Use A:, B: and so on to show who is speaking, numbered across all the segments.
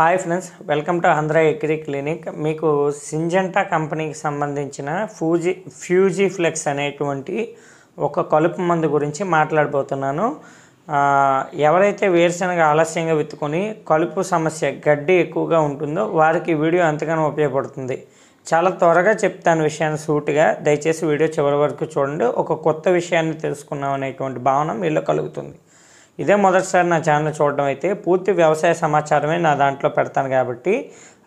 A: hi friends welcome to Andhra agri clinic మీకు Syngenta కంపెనీకి సంబంధించిన ఫ్యూజి ఫ్యూజీ ఫ్లెక్స్ అనేటువంటి ఒక కలుపు మందు గురించి మాట్లాడబోతున్నాను ఎవరైతే వేరుశనగ ఆలస్యంగా విత్తుకొని కలుపు సమస్య గడ్డి ఎక్కువగా ఉంటుందో వారికి వీడియో ఎంతగానో ఉపయోగపడుతుంది చాలా త్వరగా చెప్తాను విషయాన్ని సూటిగా దయచేసి వీడియో చివరి వరకు చూడండి ఒక కొత్త విషయాన్ని తెలుసుకున్నాం అనేటువంటి భావన మీలో కలుగుతుంది ఇదే మొదటిసారి నా ఛానల్ చూడడం అయితే పూర్తి వ్యవసాయ సమాచారమే నా దాంట్లో పెడతాను కాబట్టి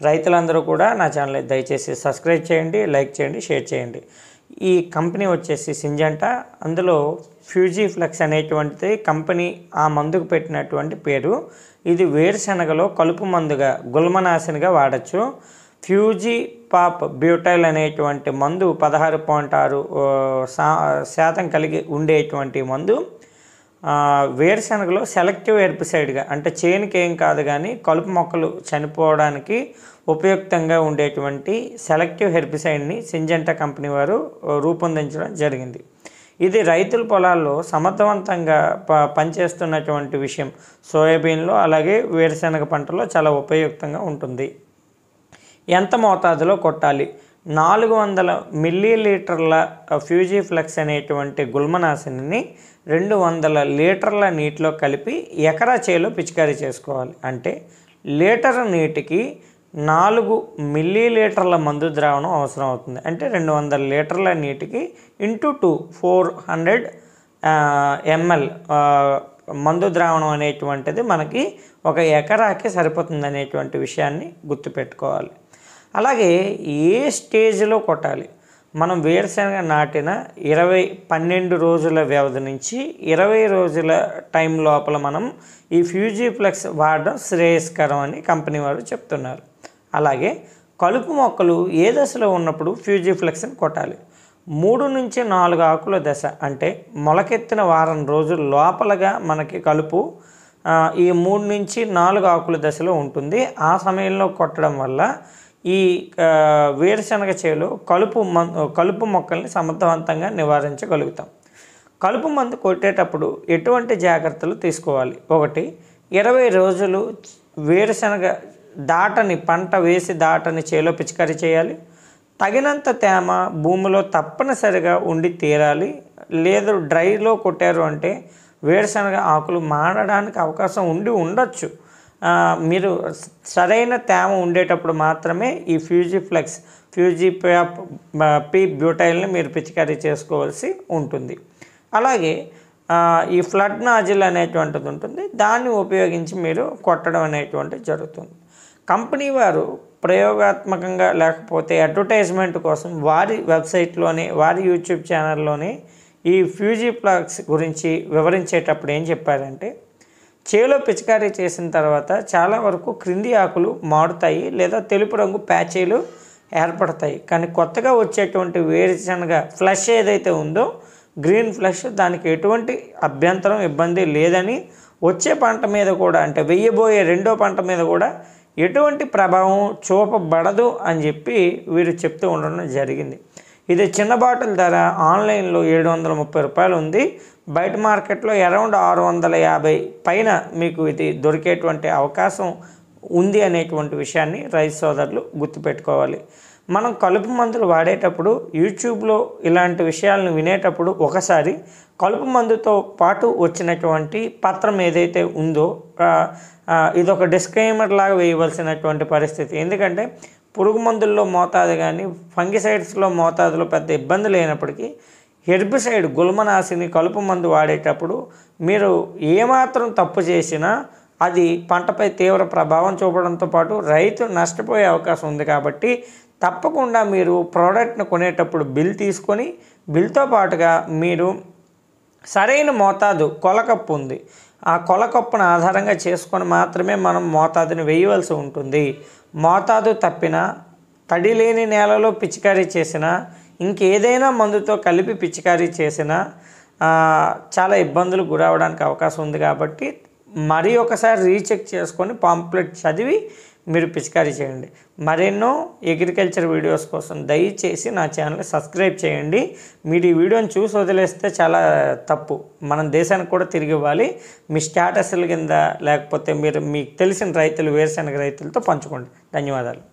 A: రైతులందరూ కూడా నా ఛానల్ దయచేసి సబ్స్క్రైబ్ చేయండి లైక్ చేయండి షేర్ చేయండి ఈ కంపెనీ వచ్చేసి సింజంట అందులో ఫ్యూజీ ఫ్లెక్స్ అనేటువంటిది కంపెనీ ఆ మందుకు పెట్టినటువంటి పేరు ఇది వేరుశనగలో కలుపు మందుగా గుల్మనాశనిగా వాడచ్చు ఫ్యూజీ పాప్ బ్యూటైల్ అనేటువంటి మందు పదహారు పాయింట్ ఆరు శాతం కలిగి ఉండేటువంటి మందు వేరుశనగలో సెలెక్టివ్ హెర్బిసైడ్గా అంటే చేనుకి ఏం కాదు కానీ కలుపు మొక్కలు చనిపోవడానికి ఉపయుక్తంగా ఉండేటువంటి సెలెక్టివ్ హెర్బిసైడ్ని సింజెంటా కంపెనీ వారు రూపొందించడం జరిగింది ఇది రైతుల పొలాల్లో సమర్థవంతంగా ప పనిచేస్తున్నటువంటి విషయం సోయాబీన్లో అలాగే వేరుశనగ పంటలో చాలా ఉపయుక్తంగా ఉంటుంది ఎంత మోతాదులో కొట్టాలి నాలుగు వందల మిల్లీ ఫ్యూజీ ఫ్యూజీఫ్లెక్స్ అనేటువంటి గుల్మనాశిని రెండు వందల లీటర్ల నీటిలో కలిపి ఎకరా చేలో పిచికారీ చేసుకోవాలి అంటే లీటర్ నీటికి నాలుగు మిల్లీ లీటర్ల మందు ద్రావణం అవసరం అవుతుంది అంటే రెండు వందల లీటర్ల నీటికి into two four hundred ML మందు ద్రావణం అనేటువంటిది మనకి ఒక ఎకరాకి సరిపోతుంది అనేటువంటి విషయాన్ని గుర్తుపెట్టుకోవాలి అలాగే ఏ స్టేజ్లో కొట్టాలి మనం వేరుశనగ నాటిన ఇరవై పన్నెండు రోజుల వ్యవధి నుంచి ఇరవై రోజుల టైం లోపల మనం ఈ ఫ్యూజీప్లెక్స్ వాడడం శ్రేయస్కరం అని కంపెనీ వారు చెప్తున్నారు అలాగే కలుపు మొక్కలు ఏ దశలో ఉన్నప్పుడు ఫ్యూజీప్లెక్స్ని కొట్టాలి మూడు నుంచి నాలుగు ఆకుల దశ అంటే మొలకెత్తిన వారం రోజుల లోపలగా మనకి కలుపు ఈ మూడు నుంచి నాలుగు ఆకుల దశలో ఉంటుంది ఆ సమయంలో కొట్టడం వల్ల ఈ వేరుశనగ చేలో కలుపు కలుపు మొక్కల్ని సమర్థవంతంగా నివారించగలుగుతాం కలుపు మందు కొట్టేటప్పుడు ఎటువంటి జాగ్రత్తలు తీసుకోవాలి ఒకటి ఇరవై రోజులు వేరుశనగ దాటని పంట వేసి దాటని చేలో పిచికారీ చేయాలి తగినంత తేమ భూమిలో తప్పనిసరిగా ఉండి తీరాలి లేదు డ్రైలో కొట్టారు అంటే వేరుశనగ ఆకులు మాడడానికి అవకాశం ఉండి ఉండొచ్చు మీరు సరైన తేమ ఉండేటప్పుడు మాత్రమే ఈ ఫ్యూజీ ఫ్లెక్స్ ఫ్యూజీ పి బ్యూటైల్ని మీరు పిచికారీ చేసుకోవాల్సి ఉంటుంది అలాగే ఈ ఫ్లడ్ నాజిల్ అనేటువంటిది ఉంటుంది దాన్ని ఉపయోగించి మీరు కొట్టడం అనేటువంటిది జరుగుతుంది కంపెనీ వారు ప్రయోగాత్మకంగా లేకపోతే అడ్వర్టైజ్మెంట్ కోసం వారి వెబ్సైట్లోనే వారి యూట్యూబ్ ఛానల్లోనే ఈ ఫ్యూజీ ప్లాగ్స్ గురించి వివరించేటప్పుడు ఏం చెప్పారంటే చేలో పిచికారీ చేసిన తర్వాత చాలా వరకు క్రింది ఆకులు మారుతాయి లేదా తెలుపు రంగు ప్యాచీలు ఏర్పడతాయి కానీ కొత్తగా వచ్చేటువంటి వేరుశనగ ఫ్లష్ ఏదైతే ఉందో గ్రీన్ ఫ్లష్ దానికి ఎటువంటి అభ్యంతరం ఇబ్బంది లేదని వచ్చే పంట మీద కూడా అంటే వెయ్యబోయే రెండో పంట మీద కూడా ఎటువంటి ప్రభావం చూపబడదు అని చెప్పి వీరు చెప్తూ ఉండడం జరిగింది ఇది చిన్న బాటిల్ ధర ఆన్లైన్లో ఏడు వందల ముప్పై రూపాయలు ఉంది బయట మార్కెట్లో అరౌండ్ ఆరు వందల యాభై పైన మీకు ఇది దొరికేటువంటి అవకాశం ఉంది అనేటువంటి విషయాన్ని రైతు సోదరులు గుర్తుపెట్టుకోవాలి మనం కలుపు మందులు వాడేటప్పుడు యూట్యూబ్లో ఇలాంటి విషయాలను వినేటప్పుడు ఒకసారి కలుపు మందుతో పాటు వచ్చినటువంటి పత్రం ఏదైతే ఉందో ఇదొక డిస్క్లైమర్ లాగా వేయవలసినటువంటి పరిస్థితి ఎందుకంటే పురుగు మందుల్లో మోతాదు కానీ ఫంగిసైడ్స్లో మోతాదులో పెద్ద ఇబ్బంది లేనప్పటికీ హెర్బిసైడ్ గుల్మనాశిని కలుపు మందు వాడేటప్పుడు మీరు ఏమాత్రం తప్పు చేసినా అది పంటపై తీవ్ర ప్రభావం చూపడంతో పాటు రైతు నష్టపోయే అవకాశం ఉంది కాబట్టి తప్పకుండా మీరు ప్రోడక్ట్ను కొనేటప్పుడు బిల్ తీసుకొని బిల్తో పాటుగా మీరు సరైన మోతాదు కొలకప్పు ఉంది ఆ కొలకప్పును ఆధారంగా చేసుకొని మాత్రమే మనం మోతాదుని వేయవలసి ఉంటుంది మోతాదు తప్పిన తడి లేని నేలలో పిచికారీ చేసిన ఇంకేదైనా మందుతో కలిపి పిచికారీ చేసిన చాలా ఇబ్బందులు గురవడానికి అవకాశం ఉంది కాబట్టి మరీ ఒకసారి రీచెక్ చేసుకొని పాంప్లెట్ చదివి మీరు పిచికారీ చేయండి మరెన్నో అగ్రికల్చర్ వీడియోస్ కోసం దయచేసి నా ఛానల్ని సబ్స్క్రైబ్ చేయండి మీరు ఈ వీడియోని చూసి వదిలేస్తే చాలా తప్పు మనం దేశానికి కూడా తిరిగి ఇవ్వాలి మీ స్టేటస్ల కింద లేకపోతే మీరు మీకు తెలిసిన రైతులు వేరుశనగ రైతులతో పంచుకోండి ధన్యవాదాలు